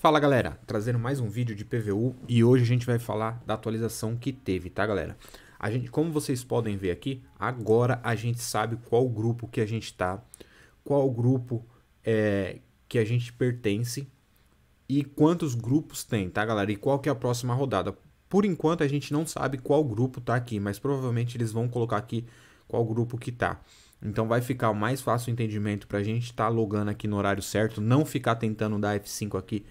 Fala galera, trazendo mais um vídeo de PVU e hoje a gente vai falar da atualização que teve, tá galera? A gente, como vocês podem ver aqui, agora a gente sabe qual grupo que a gente tá, qual grupo é, que a gente pertence e quantos grupos tem, tá galera? E qual que é a próxima rodada. Por enquanto a gente não sabe qual grupo tá aqui, mas provavelmente eles vão colocar aqui qual grupo que tá. Então vai ficar mais fácil o entendimento para a gente estar tá logando aqui no horário certo, não ficar tentando dar F5 aqui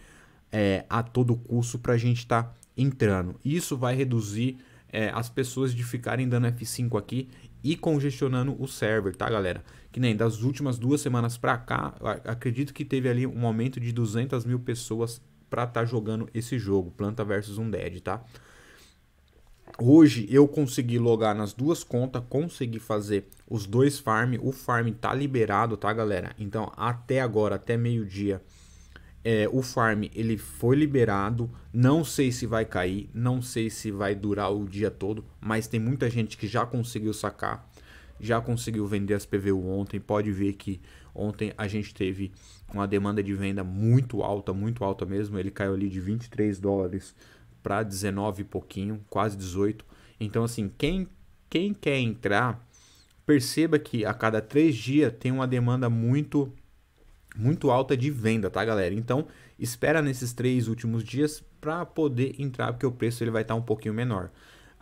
é, a todo curso para a gente estar tá entrando. Isso vai reduzir é, as pessoas de ficarem dando F5 aqui e congestionando o server, tá, galera? Que nem das últimas duas semanas para cá, acredito que teve ali um aumento de 200 mil pessoas para estar tá jogando esse jogo, Planta versus Undead, tá? Hoje eu consegui logar nas duas contas, consegui fazer os dois farm, o farm tá liberado, tá, galera? Então, até agora, até meio-dia, é, o farm ele foi liberado. Não sei se vai cair, não sei se vai durar o dia todo, mas tem muita gente que já conseguiu sacar, já conseguiu vender as PVU ontem. Pode ver que ontem a gente teve uma demanda de venda muito alta, muito alta mesmo. Ele caiu ali de 23 dólares para 19 e pouquinho, quase 18. Então, assim, quem, quem quer entrar, perceba que a cada três dias tem uma demanda muito muito alta de venda, tá, galera? Então, espera nesses três últimos dias para poder entrar, porque o preço ele vai estar tá um pouquinho menor.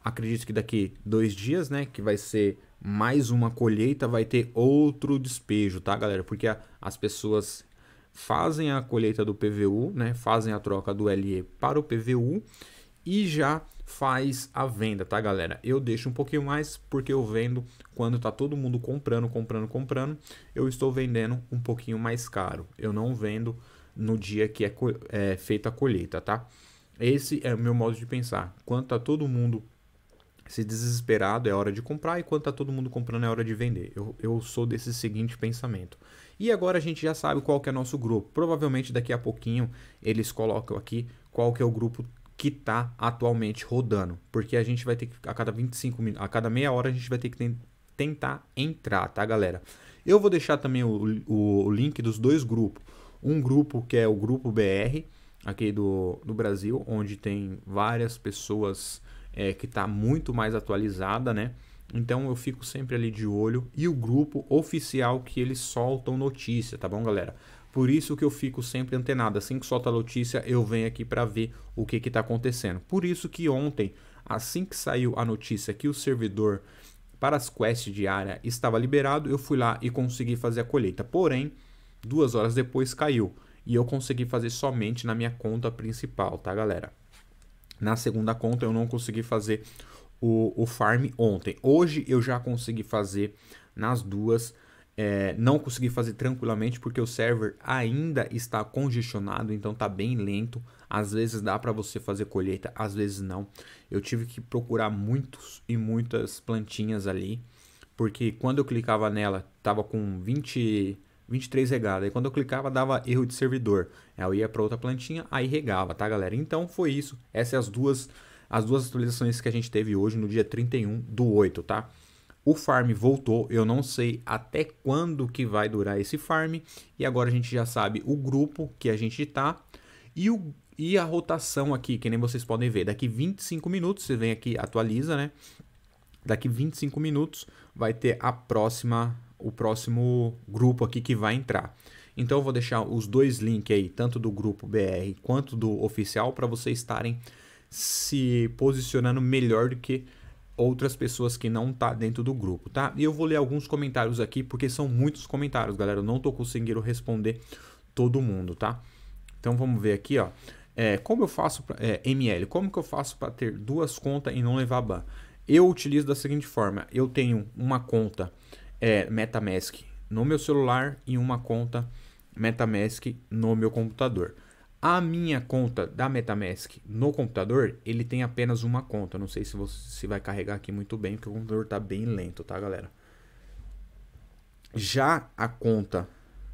Acredito que daqui dois dias, né, que vai ser mais uma colheita, vai ter outro despejo, tá, galera? Porque a, as pessoas fazem a colheita do PVU, né, fazem a troca do LE para o PVU e já faz a venda, tá, galera? Eu deixo um pouquinho mais porque eu vendo quando tá todo mundo comprando, comprando, comprando, eu estou vendendo um pouquinho mais caro. Eu não vendo no dia que é, é feita a colheita, tá? Esse é o meu modo de pensar. Quando tá todo mundo se desesperado é hora de comprar, e quando tá todo mundo comprando é hora de vender. Eu, eu sou desse seguinte pensamento. E agora a gente já sabe qual que é nosso grupo. Provavelmente daqui a pouquinho eles colocam aqui qual que é o grupo que está atualmente rodando, porque a gente vai ter que a cada 25 minutos, a cada meia hora a gente vai ter que tentar entrar, tá, galera? Eu vou deixar também o, o, link dos dois grupos, um grupo que é o grupo BR aqui do, do Brasil, onde tem várias pessoas é, que está muito mais atualizada, né? Então eu fico sempre ali de olho e o grupo oficial que eles soltam notícia, tá bom, galera? Por isso que eu fico sempre antenado. Assim que solta a notícia, eu venho aqui para ver o que está acontecendo. Por isso que ontem, assim que saiu a notícia que o servidor para as quests diária estava liberado, eu fui lá e consegui fazer a colheita. Porém, duas horas depois caiu. E eu consegui fazer somente na minha conta principal, tá, galera? Na segunda conta eu não consegui fazer o, o farm ontem. Hoje eu já consegui fazer nas duas é, não consegui fazer tranquilamente porque o server ainda está congestionado, então está bem lento. Às vezes dá para você fazer colheita, às vezes não. Eu tive que procurar muitos e muitas plantinhas ali, porque quando eu clicava nela, tava com 20 23 regada. E quando eu clicava, dava erro de servidor. Eu ia para outra plantinha, aí regava, tá, galera? Então foi isso. Essas são as duas as duas atualizações que a gente teve hoje no dia 31 do 8, tá? O farm voltou, eu não sei até quando que vai durar esse farm. E agora a gente já sabe o grupo que a gente está e, e a rotação aqui, que nem vocês podem ver. Daqui 25 minutos, você vem aqui, atualiza, né? Daqui 25 minutos vai ter a próxima, o próximo grupo aqui que vai entrar. Então eu vou deixar os dois links aí, tanto do grupo BR quanto do oficial, para vocês estarem se posicionando melhor do que outras pessoas que não tá dentro do grupo, tá? E eu vou ler alguns comentários aqui porque são muitos comentários, galera. Eu não tô conseguindo responder todo mundo, tá? Então vamos ver aqui, ó. É, como eu faço pra, é, ML? Como que eu faço para ter duas contas e não levar ban? Eu utilizo da seguinte forma: eu tenho uma conta é, MetaMask no meu celular e uma conta MetaMask no meu computador. A minha conta da MetaMask no computador, ele tem apenas uma conta. Não sei se você se vai carregar aqui muito bem, porque o computador está bem lento, tá, galera? Já a conta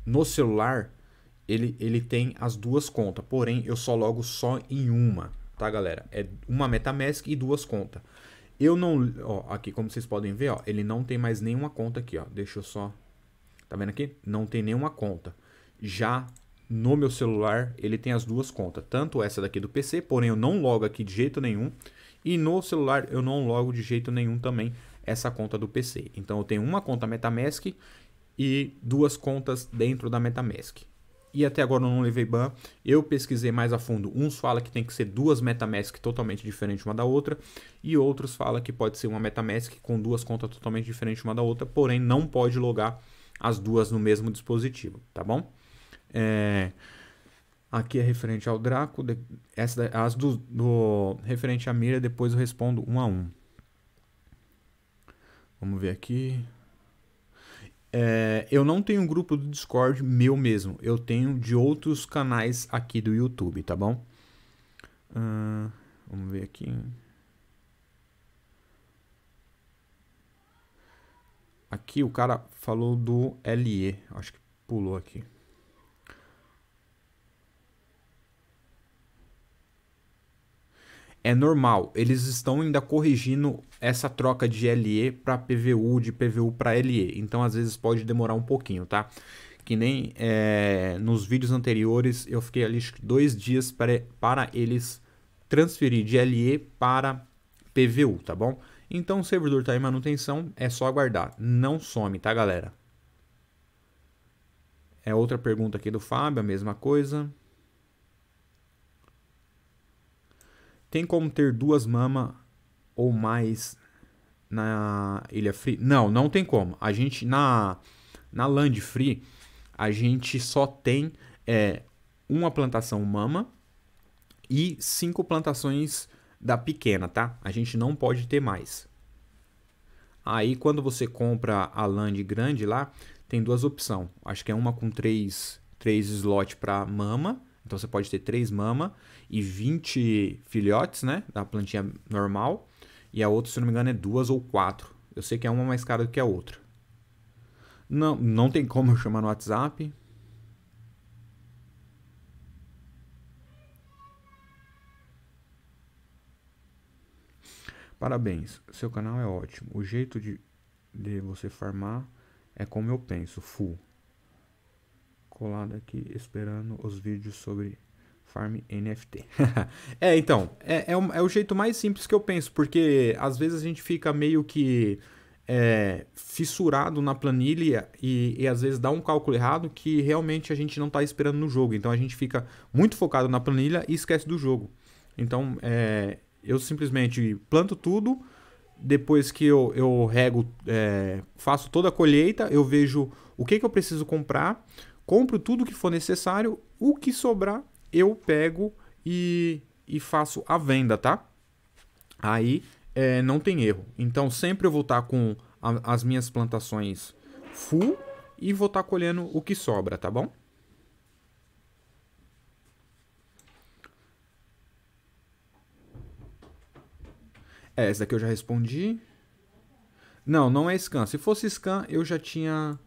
no celular, ele, ele tem as duas contas, porém eu só logo só em uma, tá, galera? É uma MetaMask e duas contas. Eu não, ó, aqui como vocês podem ver, ó, ele não tem mais nenhuma conta aqui, ó. Deixa eu só Tá vendo aqui? Não tem nenhuma conta. Já no meu celular, ele tem as duas contas. Tanto essa daqui do PC, porém eu não logo aqui de jeito nenhum. E no celular eu não logo de jeito nenhum também essa conta do PC. Então eu tenho uma conta Metamask e duas contas dentro da Metamask. E até agora eu não levei ban. Eu pesquisei mais a fundo. Uns fala que tem que ser duas Metamask totalmente diferentes uma da outra. E outros fala que pode ser uma Metamask com duas contas totalmente diferentes uma da outra. Porém, não pode logar as duas no mesmo dispositivo, tá bom? É, aqui é referente ao Draco, de, essa, as do, do referente à mira, depois eu respondo um a um. Vamos ver aqui. É, eu não tenho um grupo do Discord meu mesmo. Eu tenho de outros canais aqui do YouTube, tá bom? Uh, vamos ver aqui. Aqui o cara falou do LE. Acho que pulou aqui. é normal. Eles estão ainda corrigindo essa troca de LE para PVU, de PVU para LE. Então, às vezes, pode demorar um pouquinho, tá? Que nem é, nos vídeos anteriores, eu fiquei ali dois dias para, para eles transferir de LE para PVU, tá bom? Então, o servidor está em manutenção, é só aguardar. Não some, tá, galera? É outra pergunta aqui do Fábio, a mesma coisa. Tem como ter duas mamas ou mais na Ilha Free? Não, não tem como. A gente, na, na Land Free, a gente só tem é, uma plantação mama e cinco plantações da pequena, tá? A gente não pode ter mais. Aí quando você compra a land grande lá, tem duas opções. Acho que é uma com três, três slots para mama então você pode ter três mama e 20 filhotes, né? Da plantinha normal. E a outra, se não me engano, é duas ou quatro. Eu sei que é uma mais cara do que a outra. Não, não tem como eu chamar no WhatsApp. Parabéns, seu canal é ótimo. O jeito de, de você farmar é como eu penso, full colado aqui esperando os vídeos sobre farm NFT. é, então, é, é, é, o jeito mais simples que eu penso, porque às vezes a gente fica meio que é, fissurado na planilha e, e, às vezes dá um cálculo errado que realmente a gente não está esperando no jogo. Então a gente fica muito focado na planilha e esquece do jogo. Então é, eu simplesmente planto tudo. Depois que eu, eu rego, é, faço toda a colheita, eu vejo o que, que eu preciso comprar, compro tudo que for necessário, o que sobrar eu pego e, e faço a venda, tá? Aí é, não tem erro. Então sempre eu vou estar tá com a, as minhas plantações full e vou estar tá colhendo o que sobra, tá bom? É, essa daqui eu já respondi. Não, não é scan. Se fosse scan, eu já tinha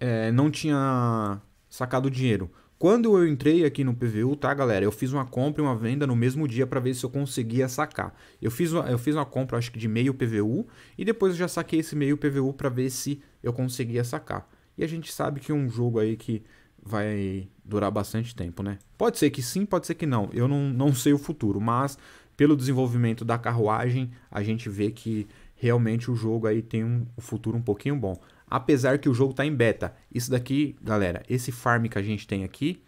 é, não tinha sacado dinheiro. Quando eu entrei aqui no PVU, tá, galera? Eu fiz uma compra e uma venda no mesmo dia para ver se eu conseguia sacar. Eu fiz, uma, eu fiz uma compra, acho que de meio PVU, e depois eu já saquei esse meio PVU para ver se eu conseguia sacar. E a gente sabe que é um jogo aí que vai durar bastante tempo, né? Pode ser que sim, pode ser que não. Eu não, não sei o futuro, mas pelo desenvolvimento da carruagem, a gente vê que realmente o jogo aí tem um futuro um pouquinho bom apesar que o jogo está em beta. Isso daqui, galera, esse farm que a gente tem aqui,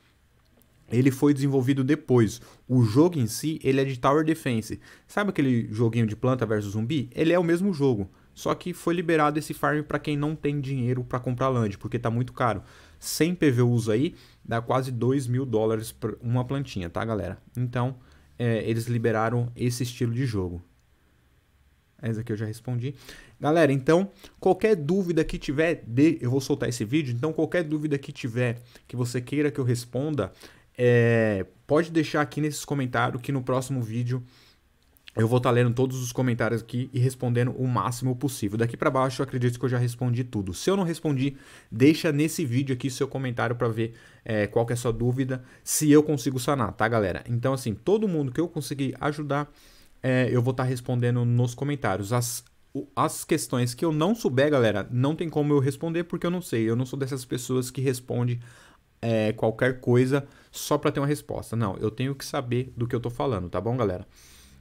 ele foi desenvolvido depois. O jogo em si, ele é de Tower Defense. Sabe aquele joguinho de planta versus zumbi? Ele é o mesmo jogo, só que foi liberado esse farm para quem não tem dinheiro para comprar land, porque está muito caro. 100 PVUs aí, dá quase 2 mil dólares uma plantinha, tá galera? Então, é, eles liberaram esse estilo de jogo. Essa é aqui eu já respondi. Galera, então, qualquer dúvida que tiver, de, eu vou soltar esse vídeo, então qualquer dúvida que tiver que você queira que eu responda, é, pode deixar aqui nesses comentários que no próximo vídeo eu vou estar lendo todos os comentários aqui e respondendo o máximo possível. Daqui para baixo eu acredito que eu já respondi tudo. Se eu não respondi, deixa nesse vídeo aqui seu comentário para ver é, qual é a sua dúvida, se eu consigo sanar, tá galera? Então assim, todo mundo que eu conseguir ajudar é, eu vou estar tá respondendo nos comentários. As, as questões que eu não souber, galera, não tem como eu responder porque eu não sei. Eu não sou dessas pessoas que responde é, qualquer coisa só para ter uma resposta. Não, eu tenho que saber do que eu estou falando, tá bom, galera?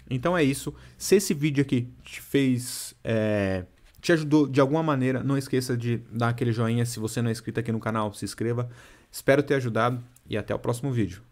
Então é isso. Se esse vídeo aqui te fez. É, te ajudou de alguma maneira, não esqueça de dar aquele joinha. Se você não é inscrito aqui no canal, se inscreva. Espero ter ajudado e até o próximo vídeo.